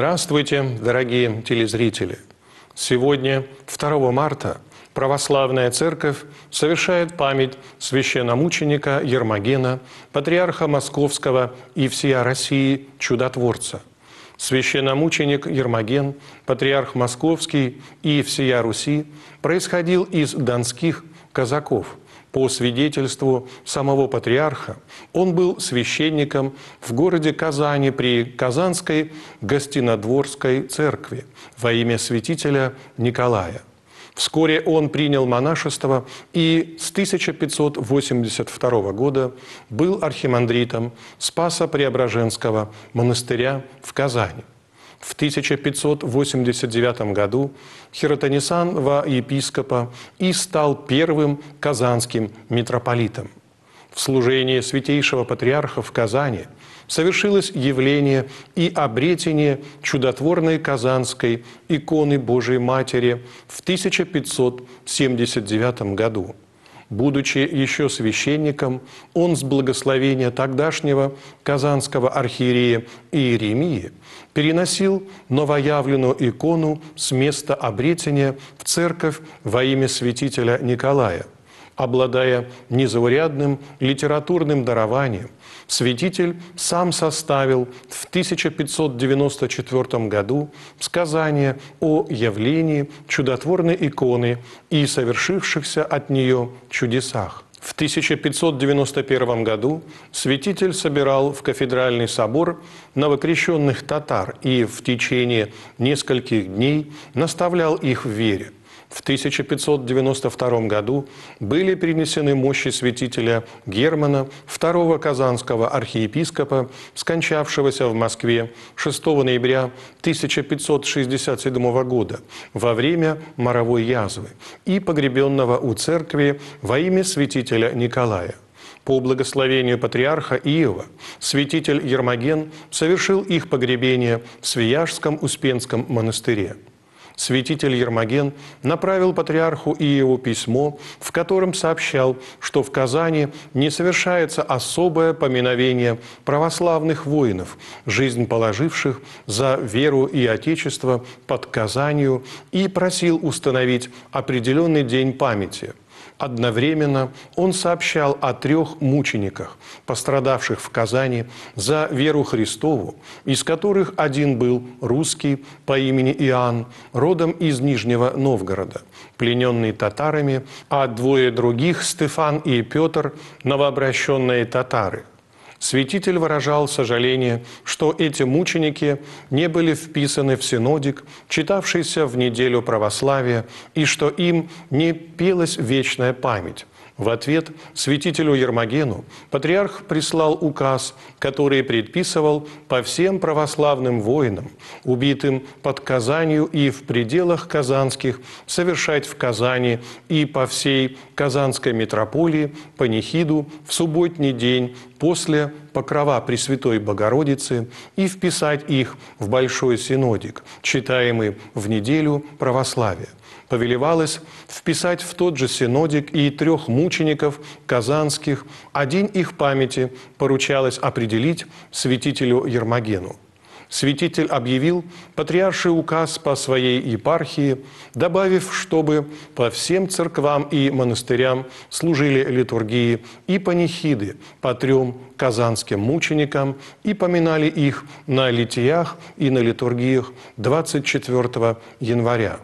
Здравствуйте, дорогие телезрители! Сегодня, 2 марта, Православная Церковь совершает память священномученика Ермогена, патриарха Московского и всея России чудотворца. Священномученик Ермоген, патриарх Московский и всея Руси происходил из донских казаков – по свидетельству самого патриарха, он был священником в городе Казани при Казанской Гостинодворской церкви во имя святителя Николая. Вскоре он принял монашество и с 1582 года был архимандритом Спаса Преображенского монастыря в Казани – в 1589 году Хиротонисан во епископа и стал первым казанским митрополитом. В служении святейшего патриарха в Казани совершилось явление и обретение чудотворной казанской иконы Божией Матери в 1579 году – будучи еще священником, он с благословения тогдашнего казанского архиерея Иеремии переносил новоявленную икону с места обретения в церковь во имя святителя Николая, обладая незаурядным литературным дарованием – святитель сам составил в 1594 году сказание о явлении чудотворной иконы и совершившихся от нее чудесах. В 1591 году святитель собирал в кафедральный собор новокрещенных татар и в течение нескольких дней наставлял их в вере – в 1592 году были принесены мощи святителя Германа, второго казанского архиепископа, скончавшегося в Москве 6 ноября 1567 года во время моровой язвы и погребенного у церкви во имя святителя Николая. По благословению патриарха Иова святитель Ермоген совершил их погребение в Свияжском Успенском монастыре святитель Ермоген направил патриарху и его письмо, в котором сообщал, что в Казани не совершается особое поминовение православных воинов, жизнь положивших за веру и Отечество под Казанью, и просил установить определенный день памяти – Одновременно он сообщал о трех мучениках, пострадавших в Казани за веру Христову, из которых один был русский по имени Иоанн, родом из Нижнего Новгорода, плененный татарами, а двое других, Стефан и Петр, новообращенные татары – Святитель выражал сожаление, что эти мученики не были вписаны в синодик, читавшийся в неделю православия, и что им не пелась вечная память. В ответ святителю Ермогену патриарх прислал указ, который предписывал по всем православным воинам, убитым под Казанью и в пределах казанских, совершать в Казани и по всей Казанской митрополии панихиду в субботний день после покрова Пресвятой Богородицы и вписать их в Большой Синодик, читаемый в неделю православия. Повелевалось вписать в тот же синодик и трех мучеников казанских, Один их памяти поручалось определить святителю Ермогену святитель объявил патриарший указ по своей епархии, добавив, чтобы по всем церквам и монастырям служили литургии и панихиды по трем казанским мученикам и поминали их на литиях и на литургиях 24 января.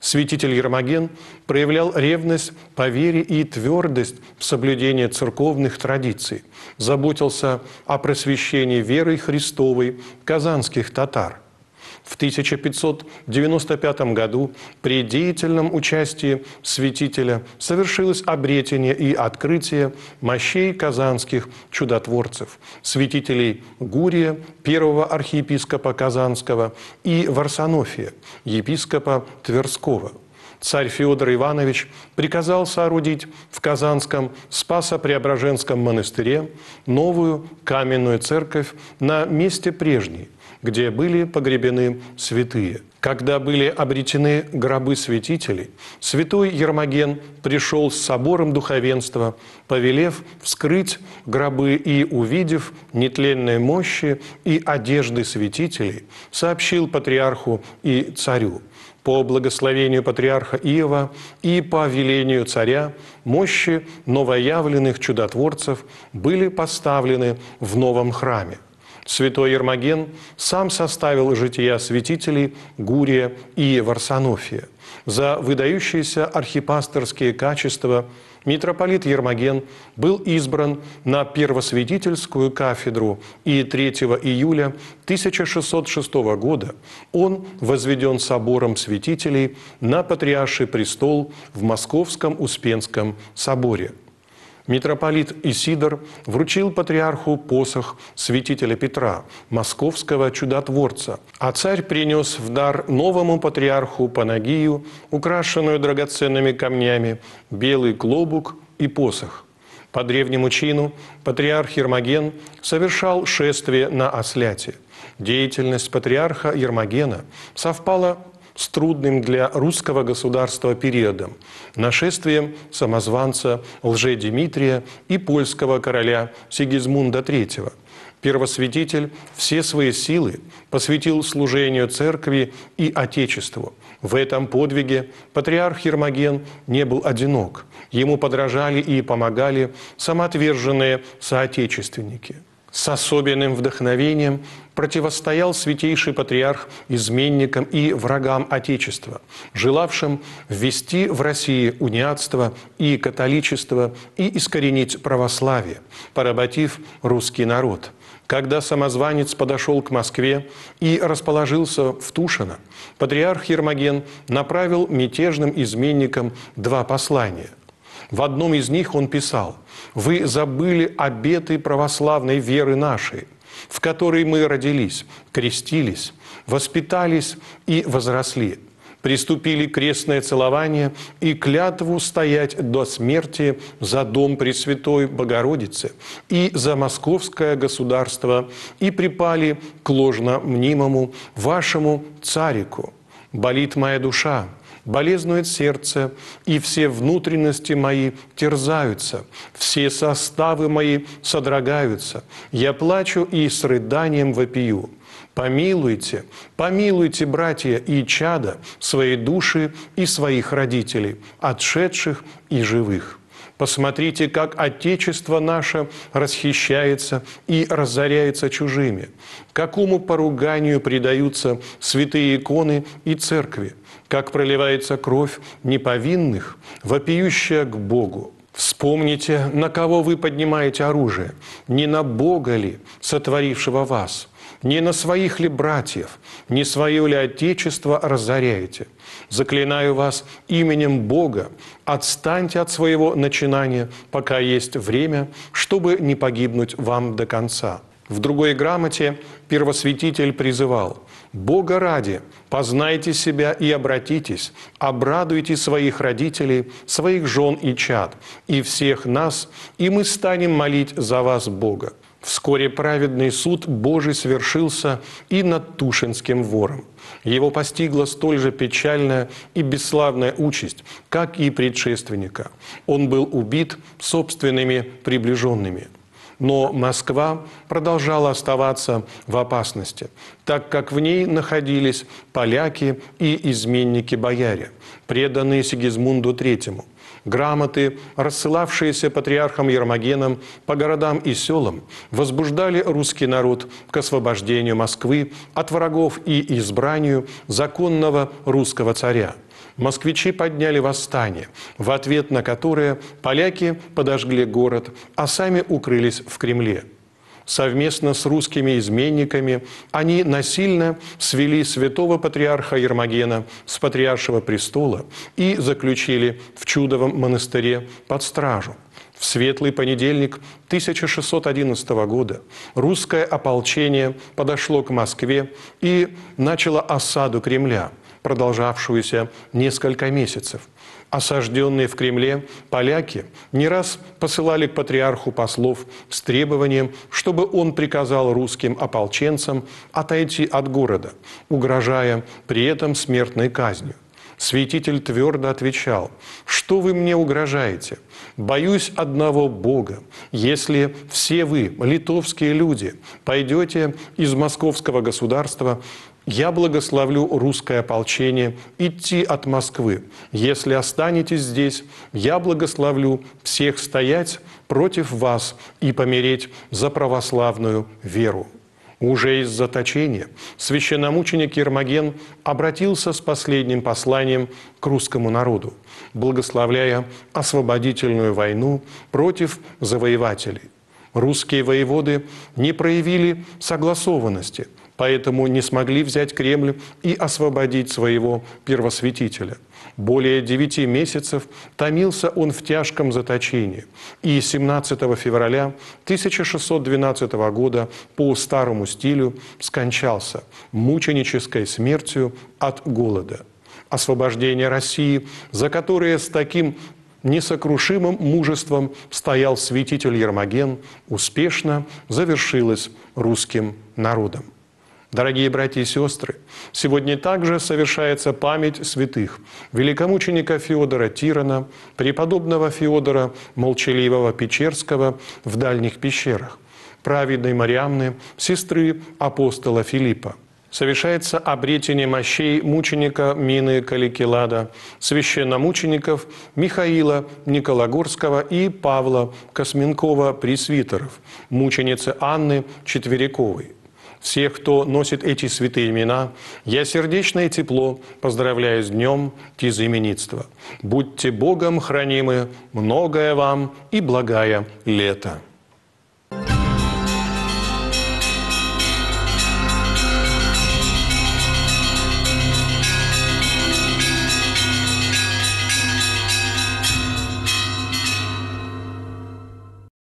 Святитель Ермоген проявлял ревность по вере и твердость в соблюдении церковных традиций, заботился о просвещении верой Христовой казанских татар – в 1595 году при деятельном участии святителя совершилось обретение и открытие мощей казанских чудотворцев, святителей Гурия, первого архиепископа Казанского, и Варсонофия, епископа Тверского – царь Федор Иванович приказал соорудить в Казанском Спасо-Преображенском монастыре новую каменную церковь на месте прежней, где были погребены святые. Когда были обретены гробы святителей, святой Ермоген пришел с собором духовенства, повелев вскрыть гробы и, увидев нетленные мощи и одежды святителей, сообщил патриарху и царю – по благословению патриарха Иова и по велению царя мощи новоявленных чудотворцев были поставлены в новом храме. Святой Ермоген сам составил жития святителей Гурия и Варсонофия. За выдающиеся архипасторские качества – Митрополит Ермоген был избран на первосвятительскую кафедру, и 3 июля 1606 года он возведен собором святителей на Патриарший престол в Московском Успенском соборе. Митрополит Исидор вручил патриарху посох святителя Петра, московского чудотворца, а царь принес в дар новому патриарху Панагию, украшенную драгоценными камнями, белый клобук и посох – по древнему чину патриарх Ермоген совершал шествие на Осляте. Деятельность патриарха Ермогена совпала с трудным для русского государства периодом – нашествием самозванца Лже-Дмитрия и польского короля Сигизмунда III. Первосвятитель все свои силы посвятил служению церкви и Отечеству. В этом подвиге патриарх Ермоген не был одинок. Ему подражали и помогали самоотверженные соотечественники – с особенным вдохновением противостоял святейший патриарх изменникам и врагам Отечества, желавшим ввести в России униатство и католичество и искоренить православие, поработив русский народ. Когда самозванец подошел к Москве и расположился в Тушино, патриарх Ермоген направил мятежным изменникам два послания – в одном из них он писал, «Вы забыли обеты православной веры нашей, в которой мы родились, крестились, воспитались и возросли, приступили крестное целование и клятву стоять до смерти за Дом Пресвятой Богородицы и за Московское государство и припали к ложно мнимому вашему царику. Болит моя душа, болезнует сердце, и все внутренности мои терзаются, все составы мои содрогаются. Я плачу и с рыданием вопию. Помилуйте, помилуйте, братья и чада, свои души и своих родителей, отшедших и живых. Посмотрите, как Отечество наше расхищается и разоряется чужими, какому поруганию предаются святые иконы и церкви, как проливается кровь неповинных, вопиющая к Богу. Вспомните, на кого вы поднимаете оружие, не на Бога ли, сотворившего вас, не на своих ли братьев, не свое ли отечество разоряете. Заклинаю вас именем Бога, отстаньте от своего начинания, пока есть время, чтобы не погибнуть вам до конца». В другой грамоте первосвятитель призывал «Бога ради, познайте себя и обратитесь, обрадуйте своих родителей, своих жен и чад, и всех нас, и мы станем молить за вас Бога». Вскоре праведный суд Божий свершился и над Тушинским вором. Его постигла столь же печальная и бесславная участь, как и предшественника. Он был убит собственными приближенными – но Москва продолжала оставаться в опасности, так как в ней находились поляки и изменники-бояре, преданные Сигизмунду III грамоты, рассылавшиеся патриархом Ермогеном по городам и селам, возбуждали русский народ к освобождению Москвы от врагов и избранию законного русского царя москвичи подняли восстание, в ответ на которое поляки подожгли город, а сами укрылись в Кремле. Совместно с русскими изменниками они насильно свели святого патриарха Ермогена с патриаршего престола и заключили в чудовом монастыре под стражу. В светлый понедельник 1611 года русское ополчение подошло к Москве и начало осаду Кремля – продолжавшуюся несколько месяцев. Осажденные в Кремле поляки не раз посылали к патриарху послов с требованием, чтобы он приказал русским ополченцам отойти от города, угрожая при этом смертной казнью. Святитель твердо отвечал, «Что вы мне угрожаете? Боюсь одного Бога. Если все вы, литовские люди, пойдете из московского государства я благословлю русское ополчение идти от Москвы. Если останетесь здесь, я благословлю всех стоять против вас и помереть за православную веру. Уже из заточения священномученик Ермоген обратился с последним посланием к русскому народу, благословляя освободительную войну против завоевателей. Русские воеводы не проявили согласованности – поэтому не смогли взять Кремль и освободить своего первосвятителя. Более девяти месяцев томился он в тяжком заточении, и 17 февраля 1612 года по старому стилю скончался мученической смертью от голода. Освобождение России, за которое с таким несокрушимым мужеством стоял святитель Ермоген, успешно завершилось русским народом. Дорогие братья и сестры, сегодня также совершается память святых великомученика Феодора Тирана, преподобного Феодора Молчаливого Печерского в дальних пещерах, праведной Марианны сестры апостола Филиппа. Совершается обретение мощей мученика Мины Каликилада, священномучеников Михаила Никологорского и Павла Косменкова-Пресвитеров, мученицы Анны Четверяковой – всех, кто носит эти святые имена, я сердечное тепло поздравляю с днем тезаименитства. Будьте Богом хранимы, многое вам и благая лето.